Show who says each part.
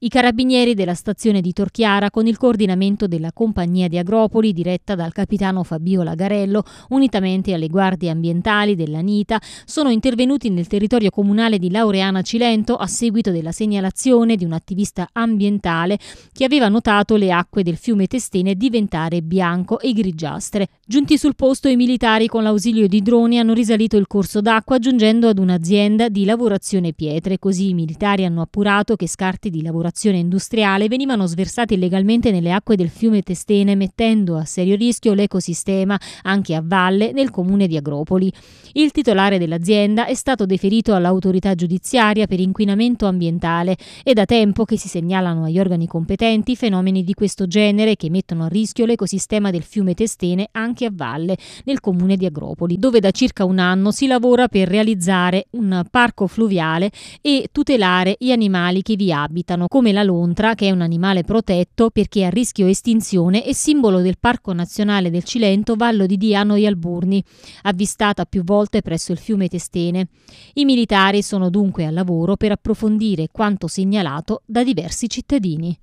Speaker 1: I carabinieri della stazione di Torchiara, con il coordinamento della compagnia di Agropoli diretta dal capitano Fabio Lagarello, unitamente alle guardie ambientali della NITA, sono intervenuti nel territorio comunale di Laureana Cilento a seguito della segnalazione di un attivista ambientale che aveva notato le acque del fiume Testene diventare bianco e grigiastre. Giunti sul posto i militari con l'ausilio di droni hanno risalito il corso d'acqua giungendo ad un'azienda di lavorazione pietre, così i militari hanno appurato che scarti di lavorazione esplorazione industriale venivano sversate illegalmente nelle acque del fiume Testene, mettendo a serio rischio l'ecosistema, anche a valle, nel comune di Agropoli. Il titolare dell'azienda è stato deferito all'autorità giudiziaria per inquinamento ambientale. È da tempo che si segnalano agli organi competenti fenomeni di questo genere che mettono a rischio l'ecosistema del fiume Testene anche a valle, nel comune di Agropoli, dove da circa un anno si lavora per realizzare un parco fluviale e tutelare gli animali che vi abitano, Con come la lontra, che è un animale protetto perché a rischio estinzione e simbolo del Parco Nazionale del Cilento Vallo di Diano e Alburni, avvistata più volte presso il fiume Testene. I militari sono dunque al lavoro per approfondire quanto segnalato da diversi cittadini.